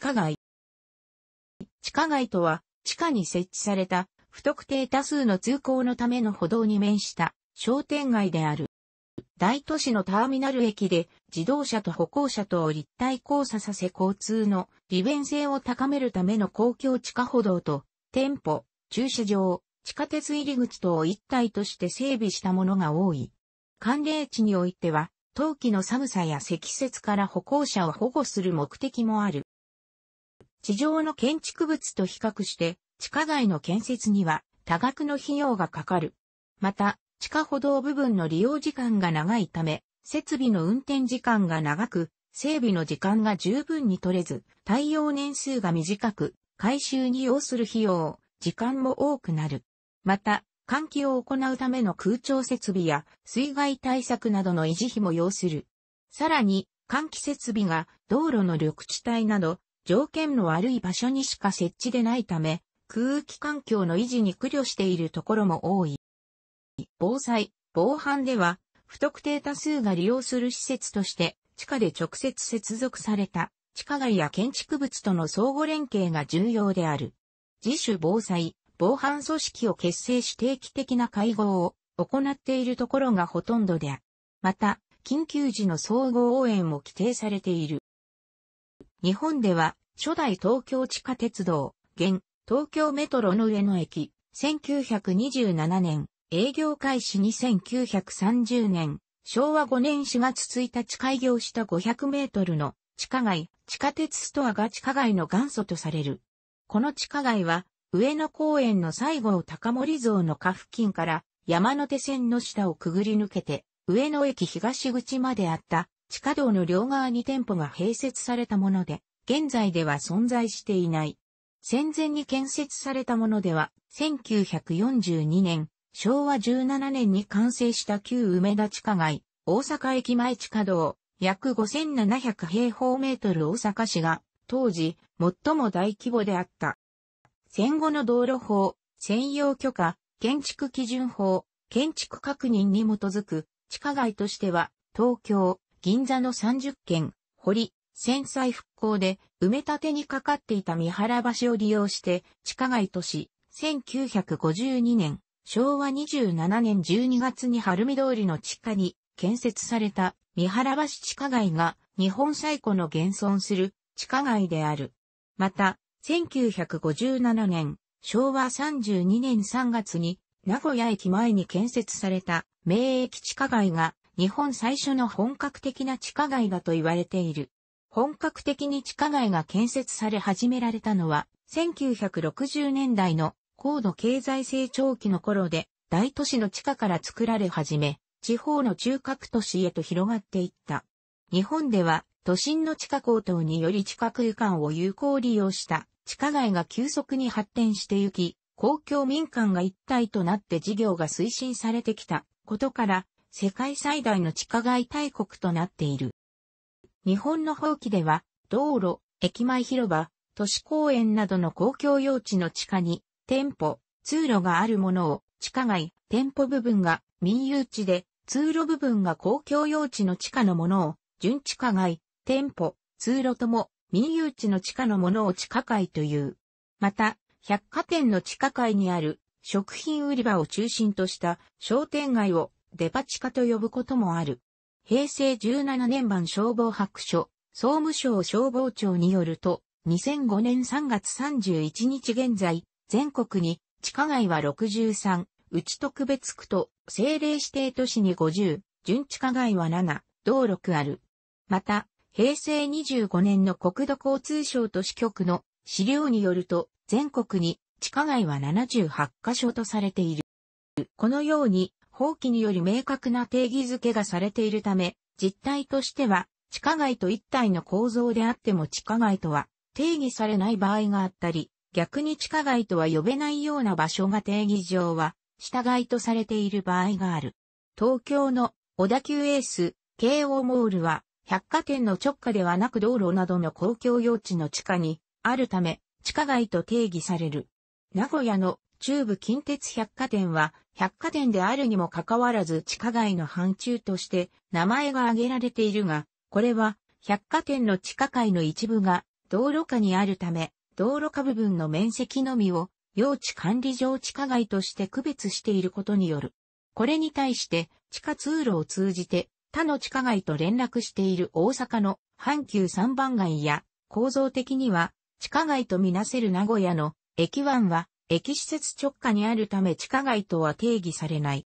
下街。地下街とは、地下に設置された、不特定多数の通行のための歩道に面した商店街である。大都市のターミナル駅で自動車と歩行者とを立体交差させ交通の利便性を高めるための公共地下歩道と店舗、駐車場、地下鉄入り口等を一体として整備したものが多い。寒冷地においては、冬季の寒さや積雪から歩行者を保護する目的もある。地上の建築物と比較して地下街の建設には多額の費用がかかる。また、地下歩道部分の利用時間が長いため、設備の運転時間が長く、整備の時間が十分に取れず、対応年数が短く、改修に要する費用、時間も多くなる。また、換気を行うための空調設備や水害対策などの維持費も要する。さらに、換気設備が道路の緑地帯など条件の悪い場所にしか設置でないため、空気環境の維持に苦慮しているところも多い。防災、防犯では、不特定多数が利用する施設として、地下で直接接続された、地下街や建築物との相互連携が重要である。自主防災、防犯組織を結成し定期的な会合を行っているところがほとんどである。また、緊急時の総合応援も規定されている。日本では、初代東京地下鉄道、現、東京メトロの上野駅、1927年、営業開始2 9 3 0年、昭和5年4月1日開業した500メートルの地下街、地下鉄ストアが地下街の元祖とされる。この地下街は、上野公園の西郷高森像の下付近から山手線の下をくぐり抜けて、上野駅東口まであった地下道の両側に店舗が併設されたもので、現在では存在していない。戦前に建設されたものでは、1942年、昭和17年に完成した旧梅田地下街、大阪駅前地下道、約5700平方メートル大阪市が、当時、最も大規模であった。戦後の道路法、専用許可、建築基準法、建築確認に基づく、地下街としては、東京、銀座の30軒、堀、戦災復興で埋め立てにかかっていた三原橋を利用して地下街とし、1952年、昭和27年12月に晴海通りの地下に建設された三原橋地下街が日本最古の現存する地下街である。また、1957年、昭和32年3月に名古屋駅前に建設された名駅地下街が日本最初の本格的な地下街だと言われている。本格的に地下街が建設され始められたのは、1960年代の高度経済成長期の頃で、大都市の地下から作られ始め、地方の中核都市へと広がっていった。日本では、都心の地下高騰により地下空間を有効利用した地下街が急速に発展してゆき、公共民間が一体となって事業が推進されてきたことから、世界最大の地下街大国となっている。日本の法規では、道路、駅前広場、都市公園などの公共用地の地下に、店舗、通路があるものを、地下街、店舗部分が民有地で、通路部分が公共用地の地下のものを、準地下街、店舗、通路とも民有地の地下のものを地下街という。また、百貨店の地下街にある食品売り場を中心とした商店街をデパ地下と呼ぶこともある。平成17年版消防白書、総務省消防庁によると、2005年3月31日現在、全国に地下街は63、内特別区と政令指定都市に50、準地下街は7、道6ある。また、平成25年の国土交通省都市局の資料によると、全国に地下街は78カ所とされている。このように、法規により明確な定義づけがされているため、実態としては、地下街と一体の構造であっても地下街とは定義されない場合があったり、逆に地下街とは呼べないような場所が定義上は、下街とされている場合がある。東京の小田急エース、京王モールは、百貨店の直下ではなく道路などの公共用地の地下にあるため、地下街と定義される。名古屋の中部近鉄百貨店は、百貨店であるにもかかわらず地下街の範疇として名前が挙げられているが、これは百貨店の地下街の一部が道路下にあるため、道路下部分の面積のみを用地管理上地下街として区別していることによる。これに対して地下通路を通じて他の地下街と連絡している大阪の阪急三番街や構造的には地下街とみなせる名古屋の駅湾は駅施設直下にあるため地下街とは定義されない。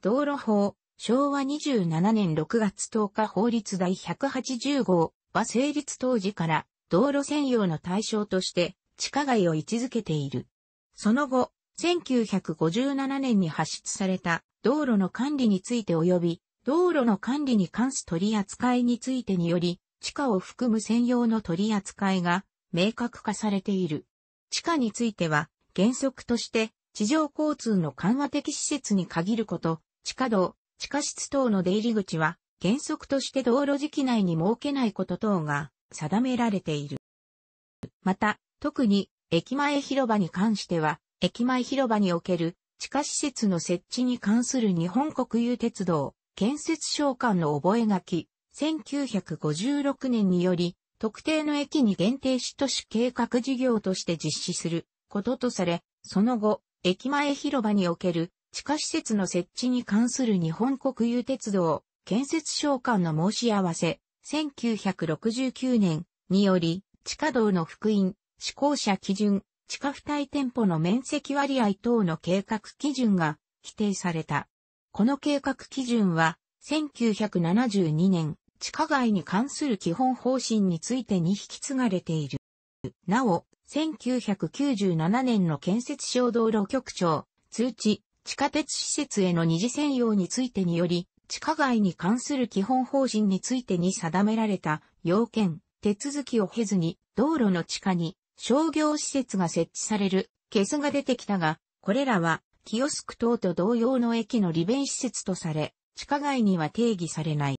道路法、昭和27年6月10日法律第180号は成立当時から道路専用の対象として地下街を位置づけている。その後、1957年に発出された道路の管理について及び道路の管理に関す取り扱いについてにより地下を含む専用の取り扱いが明確化されている。地下については原則として、地上交通の緩和的施設に限ること、地下道、地下室等の出入り口は、原則として道路敷内に設けないこと等が定められている。また、特に、駅前広場に関しては、駅前広場における地下施設の設置に関する日本国有鉄道建設省間の覚書、1956年により、特定の駅に限定し都市計画事業として実施することとされ、その後、駅前広場における地下施設の設置に関する日本国有鉄道建設省間の申し合わせ、1969年により、地下道の福音、施行者基準、地下付帯店舗の面積割合等の計画基準が規定された。この計画基準は、1972年、地下街に関する基本方針についてに引き継がれている。なお、1997年の建設小道路局長、通知、地下鉄施設への二次専用についてにより、地下街に関する基本方針についてに定められた要件、手続きを経ずに、道路の地下に商業施設が設置されるケースが出てきたが、これらはキオスク等と同様の駅の利便施設とされ、地下街には定義されない。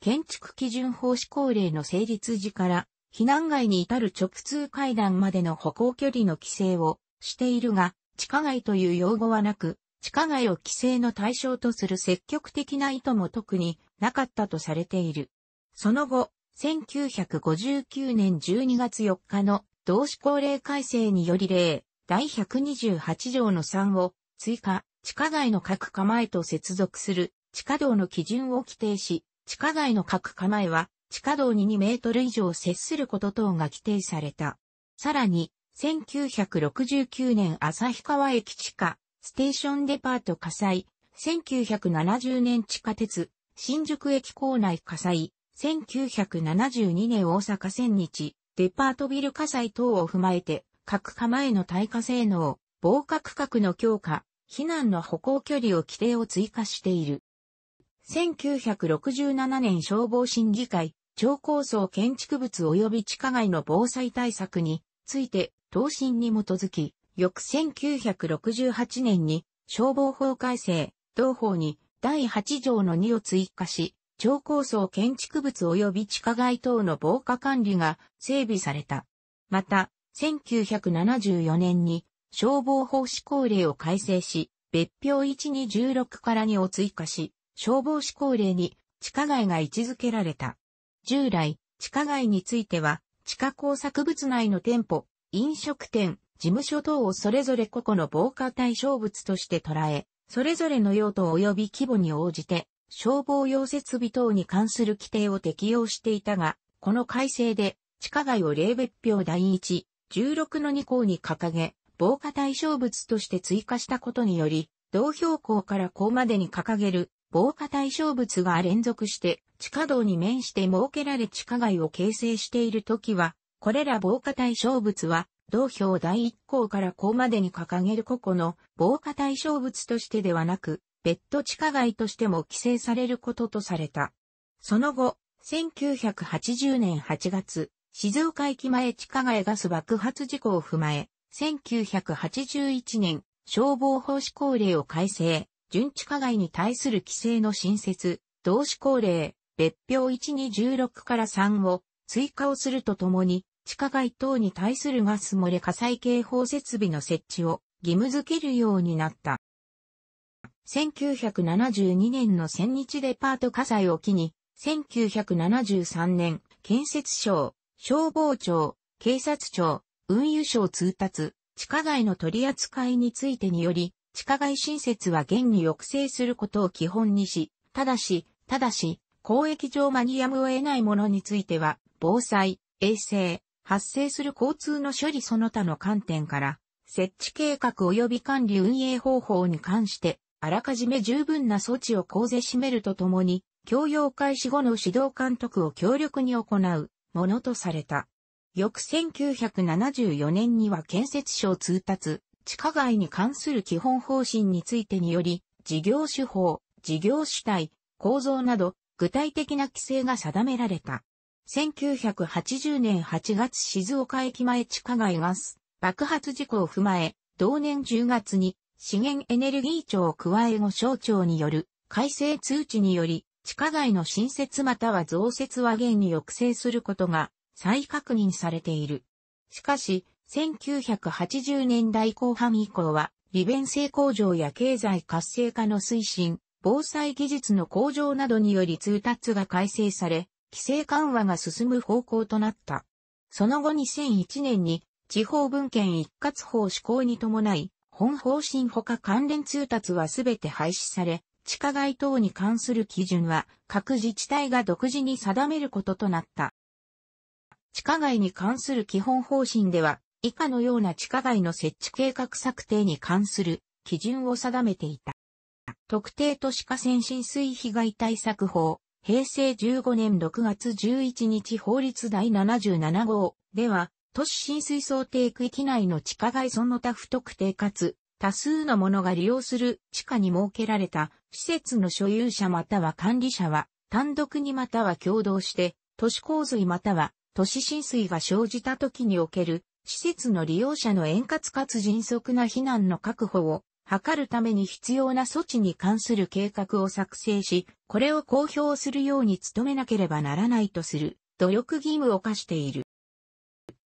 建築基準法施行令の成立時から避難街に至る直通階段までの歩行距離の規制をしているが、地下街という用語はなく、地下街を規制の対象とする積極的な意図も特になかったとされている。その後、1959年12月4日の同志高齢改正により例、第128条の3を追加、地下街の各構えと接続する地下道の基準を規定し、地下街の各構えは地下道に2メートル以上接すること等が規定された。さらに、1969年旭川駅地下、ステーションデパート火災、1970年地下鉄、新宿駅構内火災、1972年大阪千日、デパートビル火災等を踏まえて、各構えの耐火性能、防火区画の強化、避難の歩行距離を規定を追加している。1967年消防審議会、超高層建築物及び地下街の防災対策について、答申に基づき、翌1968年に消防法改正、同法に第8条の2を追加し、超高層建築物及び地下街等の防火管理が整備された。また、1974年に消防法施行令を改正し、別表1 2 16から2を追加し、消防士高令に地下街が位置づけられた。従来、地下街については、地下工作物内の店舗、飲食店、事務所等をそれぞれ個々の防火対象物として捉え、それぞれの用途及び規模に応じて、消防用設備等に関する規定を適用していたが、この改正で、地下街を例別表第1、16の2項に掲げ、防火対象物として追加したことにより、同標高から高までに掲げる防火対象物が連続して地下道に面して設けられ地下街を形成しているときは、これら防火対象物は、同表第1項から項までに掲げる個々の防火対象物としてではなく、別途地下街としても規制されることとされた。その後、1980年8月、静岡駅前地下街ガス爆発事故を踏まえ、1981年、消防法施行令を改正、準地下街に対する規制の新設、同志高齢、別表1 2 16から3を追加をするとともに、地下街等に対するガス漏れ火災警報設備の設置を義務付けるようになった。1972年の千日デパート火災を機に、1973年、建設省、消防庁、警察庁、運輸省通達、地下街の取り扱いについてにより、地下街新設は現に抑制することを基本にし、ただし、ただし、公益上マニやむを得ないものについては、防災、衛生、発生する交通の処理その他の観点から、設置計画及び管理運営方法に関して、あらかじめ十分な措置を講ぜしめるとともに、教養開始後の指導監督を強力に行うものとされた。翌1974年には建設省通達、地下街に関する基本方針についてにより、事業手法、事業主体、構造など、具体的な規制が定められた。1980年8月静岡駅前地下街ガス爆発事故を踏まえ、同年10月に資源エネルギー庁を加え後省庁による改正通知により、地下街の新設または増設は現に抑制することが再確認されている。しかし、1980年代後半以降は、利便性向上や経済活性化の推進、防災技術の向上などにより通達が改正され、規制緩和が進む方向となった。その後2001年に地方文献一括法施行に伴い、本方針ほか関連通達はすべて廃止され、地下街等に関する基準は各自治体が独自に定めることとなった。地下街に関する基本方針では、以下のような地下街の設置計画策定に関する基準を定めていた。特定都市河川浸水被害対策法、平成15年6月11日法律第77号では、都市浸水想定区域内の地下街その他不特定かつ、多数の者が利用する地下に設けられた施設の所有者または管理者は、単独にまたは共同して、都市洪水または都市浸水が生じた時における施設の利用者の円滑かつ迅速な避難の確保を図るために必要な措置に関する計画を作成し、これを公表するように努めなければならないとする努力義務を課している。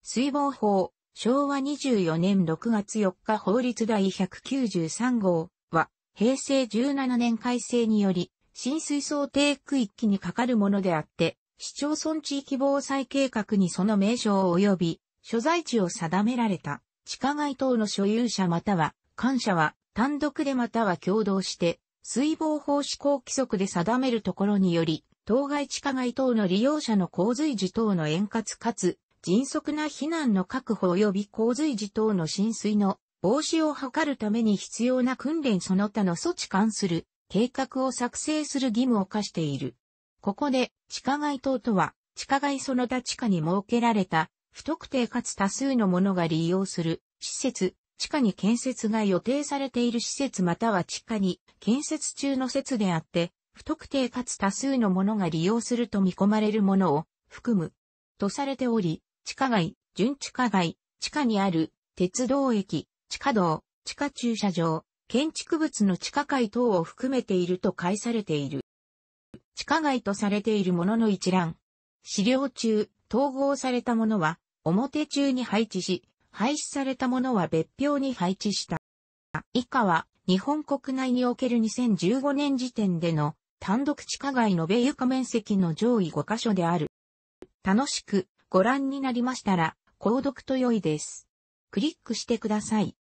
水防法、昭和24年6月4日法律第193号は、平成17年改正により、浸水想定区域にかかるものであって、市町村地域防災計画にその名称及び所在地を定められた地下街等の所有者または、感謝は単独でまたは共同して、水防法施行規則で定めるところにより、当該地下街等の利用者の洪水時等の円滑かつ迅速な避難の確保及び洪水時等の浸水の防止を図るために必要な訓練その他の措置関する計画を作成する義務を課している。ここで地下街等とは地下街その他地下に設けられた不特定かつ多数の者が利用する施設、地下に建設が予定されている施設または地下に建設中の施設であって、不特定かつ多数の者が利用すると見込まれるものを含むとされており、地下街、準地下街、地下にある鉄道駅、地下道、地下駐車場、建築物の地下街等を含めていると解されている。地下街とされているものの一覧。資料中、統合されたものは、表中に配置し、廃止されたものは別表に配置した。以下は、日本国内における2015年時点での単独地下街延べ床面積の上位5箇所である。楽しくご覧になりましたら、購読と良いです。クリックしてください。